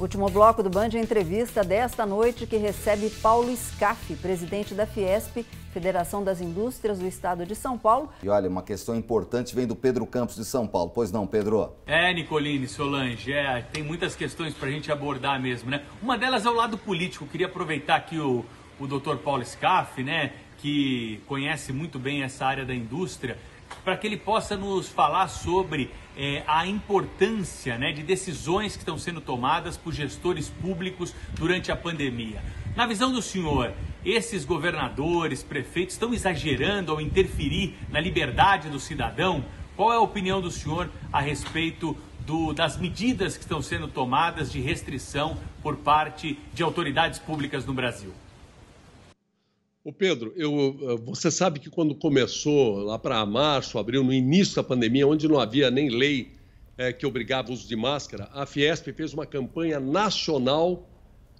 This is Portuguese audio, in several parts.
Último bloco do Band Entrevista desta noite que recebe Paulo Scaff, presidente da Fiesp, Federação das Indústrias do Estado de São Paulo. E olha, uma questão importante vem do Pedro Campos de São Paulo. Pois não, Pedro? É, Nicoline, Solange, é, tem muitas questões para a gente abordar mesmo, né? Uma delas é o lado político. queria aproveitar aqui o, o doutor Paulo Scaff, né? que conhece muito bem essa área da indústria, para que ele possa nos falar sobre é, a importância né, de decisões que estão sendo tomadas por gestores públicos durante a pandemia. Na visão do senhor, esses governadores, prefeitos estão exagerando ao interferir na liberdade do cidadão? Qual é a opinião do senhor a respeito do, das medidas que estão sendo tomadas de restrição por parte de autoridades públicas no Brasil? Ô Pedro, eu, eh, você sabe que quando começou, lá para março, abril, no início da pandemia, onde não havia nem lei é, que obrigava o uso de máscara, a Fiesp fez uma campanha nacional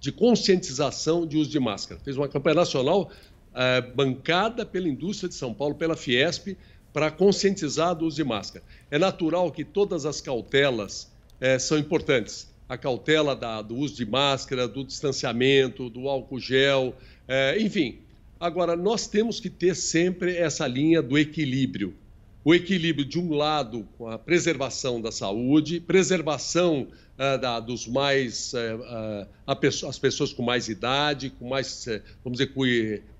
de conscientização de uso de máscara. Fez uma campanha nacional é, bancada pela indústria de São Paulo, pela Fiesp, para conscientizar do uso de máscara. É natural que todas as cautelas é, são importantes. A cautela da, do uso de máscara, do distanciamento, do álcool gel, enfim, Agora, nós temos que ter sempre essa linha do equilíbrio. O equilíbrio, de um lado, com a preservação da saúde, preservação ah, da, dos mais. Eh, ah, as pessoas com mais idade, com mais, eh, vamos dizer,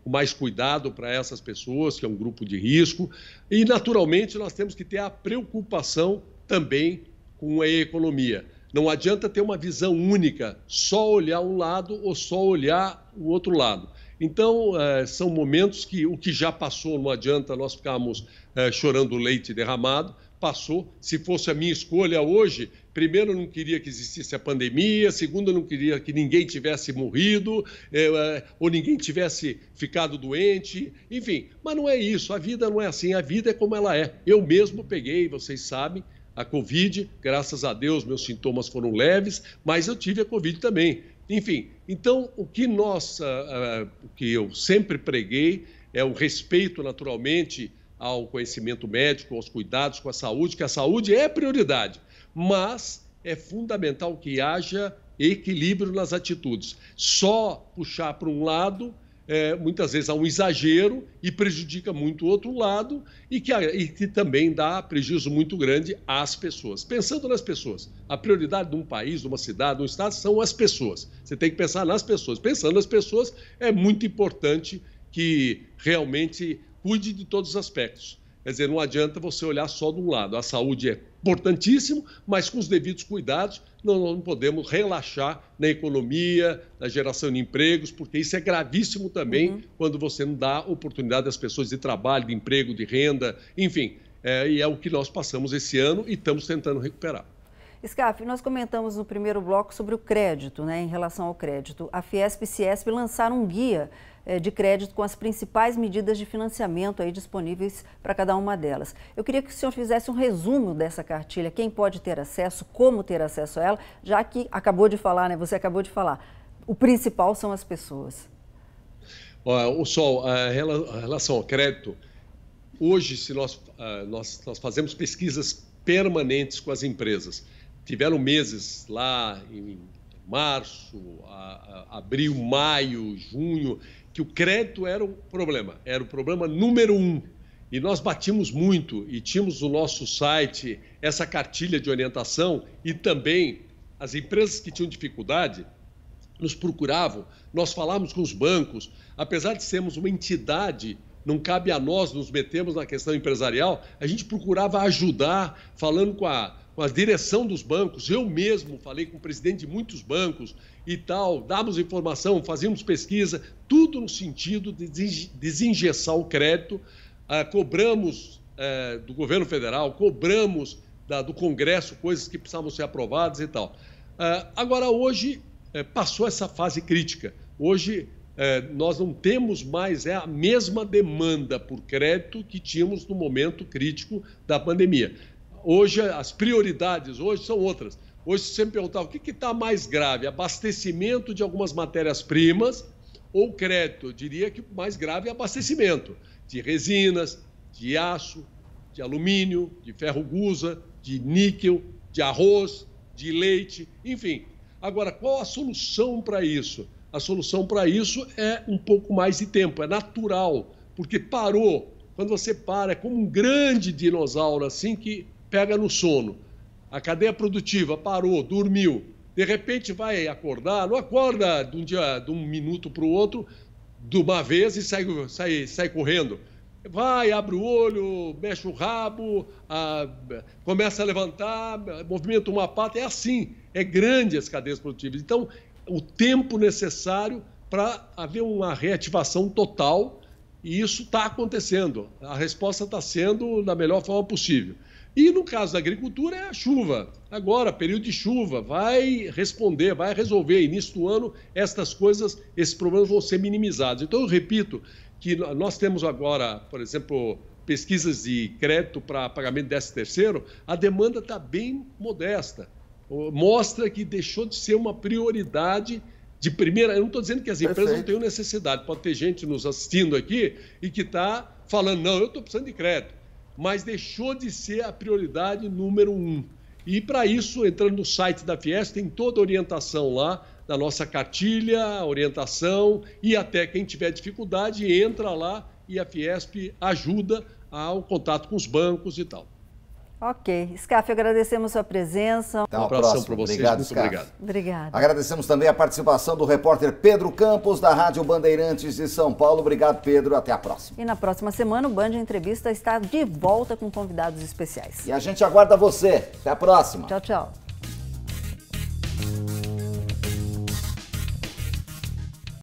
com mais cuidado para essas pessoas, que é um grupo de risco. E, naturalmente, nós temos que ter a preocupação também com a economia. Não adianta ter uma visão única, só olhar um lado ou só olhar o outro lado. Então, eh, são momentos que o que já passou não adianta nós ficarmos eh, chorando leite derramado. Passou. Se fosse a minha escolha hoje, primeiro, não queria que existisse a pandemia, segundo, não queria que ninguém tivesse morrido eh, ou ninguém tivesse ficado doente, enfim. Mas não é isso. A vida não é assim. A vida é como ela é. Eu mesmo peguei, vocês sabem, a Covid. Graças a Deus, meus sintomas foram leves, mas eu tive a Covid também. Enfim, então o que nós, ah, o que eu sempre preguei é o respeito, naturalmente, ao conhecimento médico, aos cuidados com a saúde, que a saúde é prioridade, mas é fundamental que haja equilíbrio nas atitudes. Só puxar para um lado é, muitas vezes há um exagero e prejudica muito o outro lado e que, e que também dá prejuízo muito grande às pessoas. Pensando nas pessoas, a prioridade de um país, de uma cidade, de um estado são as pessoas. Você tem que pensar nas pessoas. Pensando nas pessoas, é muito importante que realmente cuide de todos os aspectos. Quer dizer, não adianta você olhar só de um lado. A saúde é importantíssimo, mas com os devidos cuidados, não, não podemos relaxar na economia, na geração de empregos, porque isso é gravíssimo também uhum. quando você não dá oportunidade às pessoas de trabalho, de emprego, de renda, enfim. É, e é o que nós passamos esse ano e estamos tentando recuperar. Scaf, nós comentamos no primeiro bloco sobre o crédito, né, em relação ao crédito. A Fiesp e Ciesp lançaram um guia eh, de crédito com as principais medidas de financiamento aí disponíveis para cada uma delas. Eu queria que o senhor fizesse um resumo dessa cartilha, quem pode ter acesso, como ter acesso a ela, já que acabou de falar, né? Você acabou de falar. O principal são as pessoas. O Sol, a relação ao crédito, hoje se nós, nós, nós fazemos pesquisas permanentes com as empresas. Tiveram meses lá em março, abril, maio, junho, que o crédito era o problema, era o problema número um. E nós batimos muito e tínhamos no nosso site essa cartilha de orientação e também as empresas que tinham dificuldade nos procuravam, nós falávamos com os bancos, apesar de sermos uma entidade não cabe a nós nos metermos na questão empresarial, a gente procurava ajudar, falando com a, com a direção dos bancos. Eu mesmo falei com o presidente de muitos bancos e tal, damos informação, fazíamos pesquisa, tudo no sentido de desinjeção o crédito. Ah, cobramos eh, do governo federal, cobramos da, do Congresso coisas que precisavam ser aprovadas e tal. Ah, agora, hoje, eh, passou essa fase crítica. Hoje, eh, nós não temos mais é a mesma demanda por crédito que tínhamos no momento crítico da pandemia hoje as prioridades hoje são outras. Hoje, se você me perguntar o que está mais grave, abastecimento de algumas matérias-primas ou crédito, eu diria que o mais grave é abastecimento de resinas, de aço, de alumínio, de ferro gusa, de níquel, de arroz, de leite, enfim. Agora, qual a solução para isso? A solução para isso é um pouco mais de tempo, é natural, porque parou. Quando você para, é como um grande dinossauro assim que pega no sono. A cadeia produtiva parou, dormiu. De repente vai acordar, não acorda de um, dia, de um minuto para o outro, de uma vez e sai, sai, sai correndo. Vai, abre o olho, mexe o rabo, a, começa a levantar, movimenta uma pata. É assim, é grande as cadeias produtivas. Então, o tempo necessário para haver uma reativação total, e isso está acontecendo. A resposta está sendo da melhor forma possível. E no caso da agricultura é a chuva. Agora, período de chuva, vai responder, vai resolver. Início do ano, estas coisas, esses problemas vão ser minimizados. Então, eu repito que nós temos agora, por exemplo, pesquisas de crédito para pagamento desse terceiro, a demanda está bem modesta. Mostra que deixou de ser uma prioridade de primeira. Eu não estou dizendo que as empresas Perfeito. não tenham necessidade. Pode ter gente nos assistindo aqui e que está falando, não, eu estou precisando de crédito mas deixou de ser a prioridade número um. E para isso, entrando no site da Fies, tem toda a orientação lá, da nossa cartilha, orientação, e até quem tiver dificuldade, entra lá e a Fiesp ajuda ao contato com os bancos e tal. Ok. Scaf, agradecemos sua presença. Até um abraço Obrigado, Muito obrigado. Obrigado. Agradecemos também a participação do repórter Pedro Campos, da Rádio Bandeirantes de São Paulo. Obrigado, Pedro. Até a próxima. E na próxima semana, o Band Entrevista está de volta com convidados especiais. E a gente aguarda você. Até a próxima. Tchau, tchau.